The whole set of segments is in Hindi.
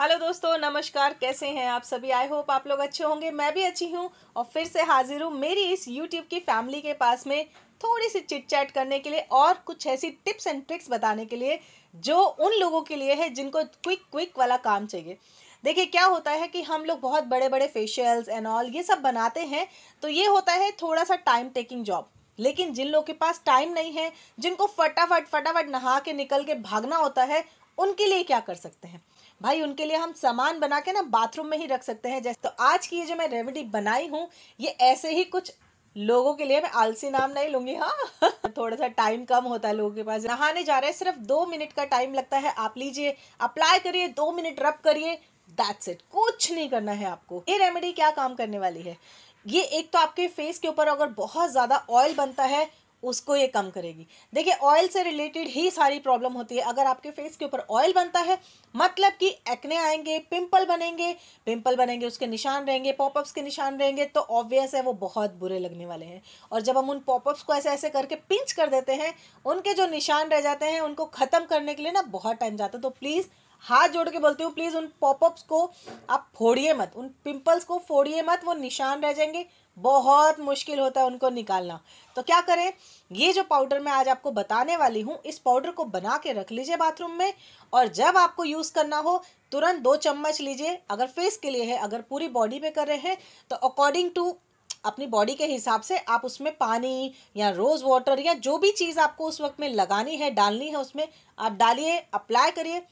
हेलो दोस्तों नमस्कार कैसे हैं आप सभी आई होप आप लोग अच्छे होंगे मैं भी अच्छी हूँ और फिर से हाजिर हूँ मेरी इस यूट्यूब की फैमिली के पास में थोड़ी सी चिट चैट करने के लिए और कुछ ऐसी टिप्स एंड ट्रिक्स बताने के लिए जो उन लोगों के लिए है जिनको क्विक क्विक वाला काम चाहिए देखिए क्या होता है कि हम लोग बहुत बड़े बड़े फेशियल्स एंड ऑल ये सब बनाते हैं तो ये होता है थोड़ा सा टाइम टेकिंग जॉब लेकिन जिन लोगों के पास टाइम नहीं है जिनको फटाफट फटाफट नहा के निकल के भागना होता है उनके लिए क्या कर सकते हैं भाई उनके लिए हम सामान बना के ना बाथरूम में ही रख सकते हैं जैसे तो आज की ये जो मैं रेमेडी बनाई हूँ ये ऐसे ही कुछ लोगों के लिए मैं आलसी नाम नहीं लूंगी हाँ थोड़ा सा टाइम कम होता है लोगों के पास नहाने जा रहे हैं सिर्फ दो मिनट का टाइम लगता है आप लीजिए अप्लाई करिए दो मिनट रब करिए दैट्स इट कुछ नहीं करना है आपको ये रेमेडी क्या काम करने वाली है ये एक तो आपके फेस के ऊपर अगर बहुत ज़्यादा ऑयल बनता है उसको ये कम करेगी देखिए ऑयल से रिलेटेड ही सारी प्रॉब्लम होती है अगर आपके फेस के ऊपर ऑयल बनता है मतलब कि एक्ने आएंगे पिंपल बनेंगे पिंपल बनेंगे उसके निशान रहेंगे पॉपअप्स के निशान रहेंगे तो ऑब्वियस है वो बहुत बुरे लगने वाले हैं और जब हम उन पॉपअप्स को ऐसे ऐसे करके पिंच कर देते हैं उनके जो निशान रह जाते हैं उनको ख़त्म करने के लिए ना बहुत टाइम जाता है तो प्लीज़ हाथ जोड़ के बोलती हूँ प्लीज़ उन पॉपअप्स को आप फोड़िए मत उन पिंपल्स को फोड़िए मत वो निशान रह जाएंगे बहुत मुश्किल होता है उनको निकालना तो क्या करें ये जो पाउडर मैं आज आपको बताने वाली हूँ इस पाउडर को बना के रख लीजिए बाथरूम में और जब आपको यूज़ करना हो तुरंत दो चम्मच लीजिए अगर फेस के लिए है अगर पूरी बॉडी पे कर रहे हैं तो अकॉर्डिंग टू अपनी बॉडी के हिसाब से आप उसमें पानी या रोज़ वाटर या जो भी चीज़ आपको उस वक्त में लगानी है डालनी है उसमें आप डालिए अप्लाई करिए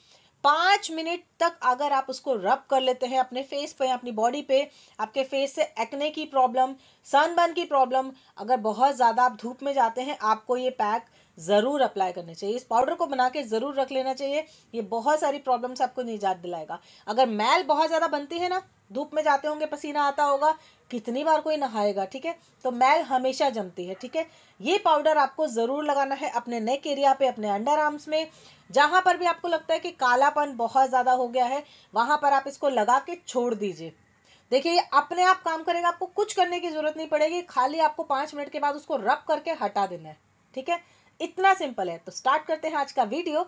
पाँच मिनट तक अगर आप उसको रब कर लेते हैं अपने फेस पे अपनी बॉडी पे आपके फेस से एक्ने की प्रॉब्लम सनबर्न की प्रॉब्लम अगर बहुत ज़्यादा आप धूप में जाते हैं आपको ये पैक ज़रूर अप्लाई करना चाहिए इस पाउडर को बना के ज़रूर रख लेना चाहिए ये बहुत सारी प्रॉब्लम आपको निजात दिलाएगा अगर मैल बहुत ज़्यादा बनती है ना धूप में जाते होंगे पसीना आता होगा कितनी बार कोई नहाएगा ठीक है तो मैल हमेशा जमती है ठीक है ये पाउडर आपको ज़रूर लगाना है अपने नेक एरिया पे अपने अंडर आर्म्स में जहाँ पर भी आपको लगता है कि कालापन बहुत ज़्यादा हो गया है वहाँ पर आप इसको लगा के छोड़ दीजिए देखिए ये अपने आप काम करेगा आपको कुछ करने की ज़रूरत नहीं पड़ेगी खाली आपको पाँच मिनट के बाद उसको रब करके हटा देना है ठीक है इतना सिंपल है तो स्टार्ट करते हैं आज का वीडियो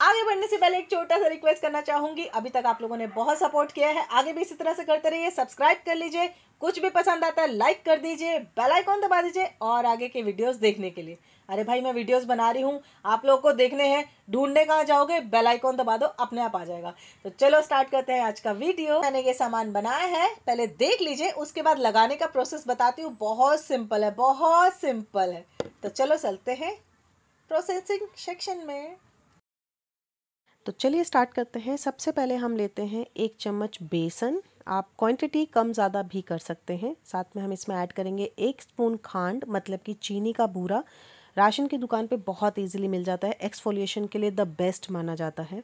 आगे बढ़ने से पहले एक छोटा सा रिक्वेस्ट करना चाहूंगी अभी तक आप लोगों ने बहुत सपोर्ट किया है आगे भी इसी तरह से करते रहिए सब्सक्राइब कर लीजिए कुछ भी पसंद आता है लाइक कर दीजिए बेल आइकॉन दबा दीजिए और आगे के वीडियोस देखने के लिए अरे भाई मैं वीडियोस बना रही हूँ आप लोगों को देखने हैं ढूंढने कहाँ जाओगे बेल आइकॉन दबा दो अपने आप आ जाएगा तो चलो स्टार्ट करते हैं आज का वीडियो मैंने ये सामान बनाया है पहले देख लीजिए उसके बाद लगाने का प्रोसेस बताती हूँ बहुत सिंपल है बहुत सिंपल है तो चलो चलते हैं प्रोसेसिंग सेक्शन में तो चलिए स्टार्ट करते हैं सबसे पहले हम लेते हैं एक चम्मच बेसन आप क्वांटिटी कम ज़्यादा भी कर सकते हैं साथ में हम इसमें ऐड करेंगे एक स्पून खांड मतलब कि चीनी का बूरा राशन की दुकान पे बहुत इजीली मिल जाता है एक्सफोलिएशन के लिए द बेस्ट माना जाता है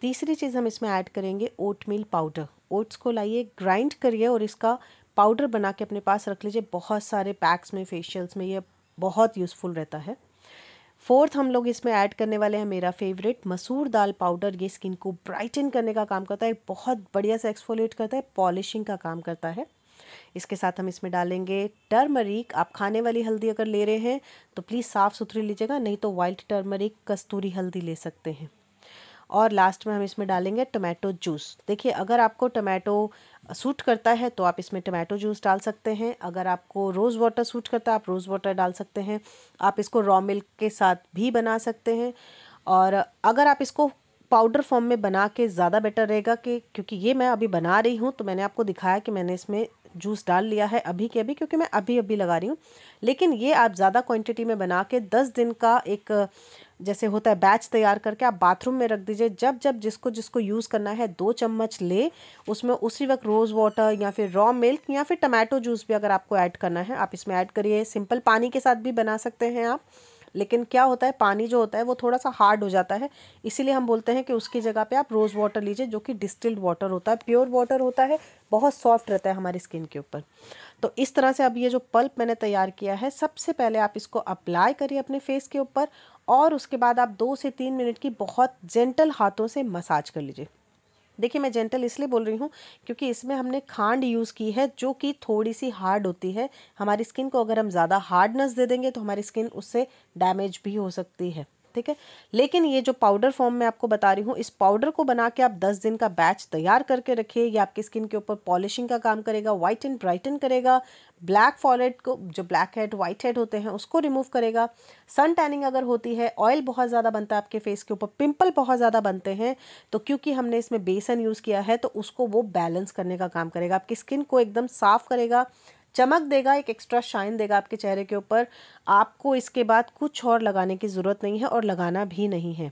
तीसरी चीज़ हम इसमें ऐड करेंगे ओटमील पाउडर ओट्स को लाइए ग्राइंड करिए और इसका पाउडर बना के अपने पास रख लीजिए बहुत सारे पैक्स में फेशियल्स में ये बहुत यूज़फुल रहता है फोर्थ हम लोग इसमें ऐड करने वाले हैं मेरा फेवरेट मसूर दाल पाउडर ये स्किन को ब्राइटन करने का काम करता है बहुत बढ़िया से एक्सफोलिएट करता है पॉलिशिंग का काम करता है इसके साथ हम इसमें डालेंगे टर्मरिक आप खाने वाली हल्दी अगर ले रहे हैं तो प्लीज़ साफ़ सुथरी लीजिएगा नहीं तो वाइल्ड टर्मरिक कस्तूरी हल्दी ले सकते हैं और लास्ट में हम इसमें डालेंगे टोमेटो जूस देखिए अगर आपको टोमेटो सूट करता है तो आप इसमें टमाटो जूस डाल सकते हैं अगर आपको रोज़ वाटर सूट करता है आप रोज़ वाटर डाल सकते हैं आप इसको रॉ मिल्क के साथ भी बना सकते हैं और अगर आप इसको पाउडर फॉर्म में बना के ज़्यादा बेटर रहेगा कि क्योंकि ये मैं अभी बना रही हूँ तो मैंने आपको दिखाया कि मैंने इसमें जूस डाल लिया है अभी के अभी क्योंकि मैं अभी अभी लगा रही हूँ लेकिन ये आप ज़्यादा क्वांटिटी में बना के दस दिन का एक जैसे होता है बैच तैयार करके आप बाथरूम में रख दीजिए जब जब जिसको जिसको यूज़ करना है दो चम्मच ले उसमें उसी वक्त रोज़ वाटर या फिर रॉ मिल्क या फिर टमाटो जूस भी अगर आपको ऐड करना है आप इसमें ऐड करिए सिंपल पानी के साथ भी बना सकते हैं आप लेकिन क्या होता है पानी जो होता है वो थोड़ा सा हार्ड हो जाता है इसीलिए हम बोलते हैं कि उसकी जगह पे आप रोज़ वाटर लीजिए जो कि डिस्टिल्ड वाटर होता है प्योर वाटर होता है बहुत सॉफ्ट रहता है हमारी स्किन के ऊपर तो इस तरह से अब ये जो पल्प मैंने तैयार किया है सबसे पहले आप इसको अप्लाई करिए अपने फेस के ऊपर और उसके बाद आप दो से तीन मिनट की बहुत जेंटल हाथों से मसाज कर लीजिए देखिए मैं जेंटल इसलिए बोल रही हूँ क्योंकि इसमें हमने खांड यूज़ की है जो कि थोड़ी सी हार्ड होती है हमारी स्किन को अगर हम ज़्यादा हार्डनेस दे देंगे तो हमारी स्किन उससे डैमेज भी हो सकती है ठीक है लेकिन ये जो पाउडर फॉर्म में आपको बता रही हूँ इस पाउडर को बना के आप दस दिन का बैच तैयार करके रखिए ये आपकी स्किन के ऊपर पॉलिशिंग का काम करेगा व्हाइट एंड ब्राइटन करेगा ब्लैक फॉलेट को जो ब्लैक हेड व्हाइट हेड होते हैं उसको रिमूव करेगा सन टैनिंग अगर होती है ऑयल बहुत ज़्यादा बनता है आपके फेस के ऊपर पिंपल बहुत ज़्यादा बनते हैं तो क्योंकि हमने इसमें बेसन यूज़ किया है तो उसको वो बैलेंस करने का काम करेगा आपकी स्किन को एकदम साफ़ करेगा चमक देगा एक एक्स्ट्रा शाइन देगा आपके चेहरे के ऊपर आपको इसके बाद कुछ और लगाने की ज़रूरत नहीं है और लगाना भी नहीं है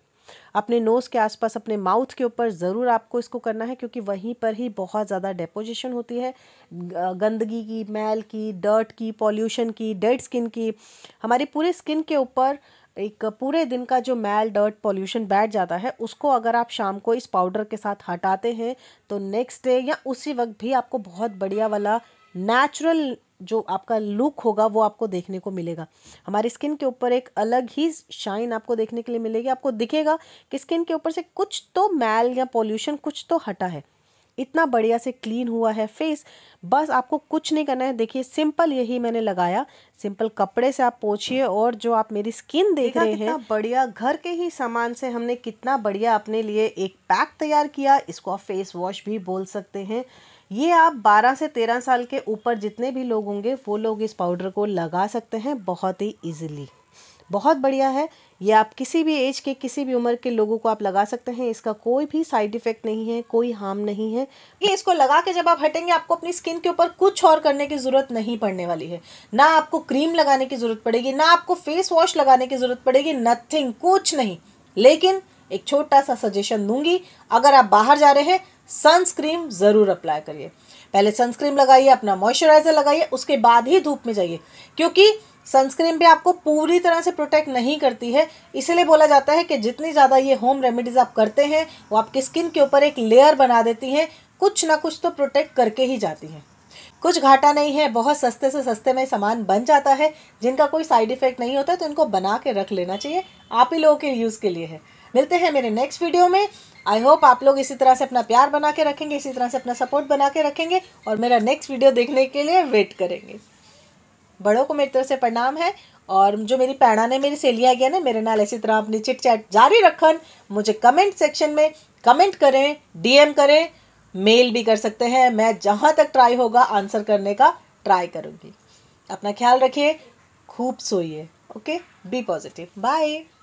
अपने नोज़ के आसपास अपने माउथ के ऊपर ज़रूर आपको इसको करना है क्योंकि वहीं पर ही बहुत ज़्यादा डेपोजिशन होती है गंदगी की मैल की डर्ट की पॉल्यूशन की डेड स्किन की हमारी पूरे स्किन के ऊपर एक पूरे दिन का जो मैल डर्ट पॉल्यूशन बैठ जाता है उसको अगर आप शाम को इस पाउडर के साथ हटाते हैं तो नेक्स्ट डे या उसी वक्त भी आपको बहुत बढ़िया वाला नेचुरल जो आपका लुक होगा वो आपको देखने को मिलेगा हमारी स्किन के ऊपर एक अलग ही शाइन आपको देखने के लिए मिलेगी आपको दिखेगा कि स्किन के ऊपर से कुछ तो मैल या पॉल्यूशन कुछ तो हटा है इतना बढ़िया से क्लीन हुआ है फेस बस आपको कुछ नहीं करना है देखिए सिंपल यही मैंने लगाया सिंपल कपड़े से आप पोछिए और जो आप मेरी स्किन देख रहे हैं बढ़िया घर के ही सामान से हमने कितना बढ़िया अपने लिए एक पैक तैयार किया इसको आप फेस वॉश भी बोल सकते हैं ये आप 12 से 13 साल के ऊपर जितने भी लोग होंगे वो लोग इस पाउडर को लगा सकते हैं बहुत ही ईजिली बहुत बढ़िया है ये आप किसी भी एज के किसी भी उम्र के लोगों को आप लगा सकते हैं इसका कोई भी साइड इफेक्ट नहीं है कोई हार्म नहीं है ये इसको लगा के जब आप हटेंगे आपको अपनी स्किन के ऊपर कुछ और करने की ज़रूरत नहीं पड़ने वाली है ना आपको क्रीम लगाने की ज़रूरत पड़ेगी ना आपको फेस वॉश लगाने की ज़रूरत पड़ेगी नथिंग कुछ नहीं लेकिन एक छोटा सा सजेशन दूंगी अगर आप बाहर जा रहे हैं सनस्क्रीन ज़रूर अप्लाई करिए पहले सनस्क्रीन लगाइए अपना मॉइस्चराइज़र लगाइए उसके बाद ही धूप में जाइए क्योंकि सनस्क्रीन भी आपको पूरी तरह से प्रोटेक्ट नहीं करती है इसलिए बोला जाता है कि जितनी ज़्यादा ये होम रेमेडीज़ आप करते हैं वो आपकी स्किन के ऊपर एक लेयर बना देती हैं कुछ ना कुछ तो प्रोटेक्ट करके ही जाती हैं कुछ घाटा नहीं है बहुत सस्ते से सस्ते में सामान बन जाता है जिनका कोई साइड इफेक्ट नहीं होता तो इनको बना के रख लेना चाहिए आप ही लोगों के यूज़ के लिए है मिलते हैं मेरे नेक्स्ट वीडियो में आई होप आप लोग इसी तरह से अपना प्यार बना के रखेंगे इसी तरह से अपना सपोर्ट बना के रखेंगे और मेरा नेक्स्ट वीडियो देखने के लिए वेट करेंगे बड़ों को मेरी तरफ से प्रणाम है और जो मेरी पैणा ने मेरी सहेलियाँ गया ना मेरे नाल इसी तरह अपनी चिट चैट जारी रखन मुझे कमेंट सेक्शन में कमेंट करें डीएम करें मेल भी कर सकते हैं मैं जहाँ तक ट्राई होगा आंसर करने का ट्राई करूँगी अपना ख्याल रखिए खूब सोइए ओके बी पॉजिटिव बाय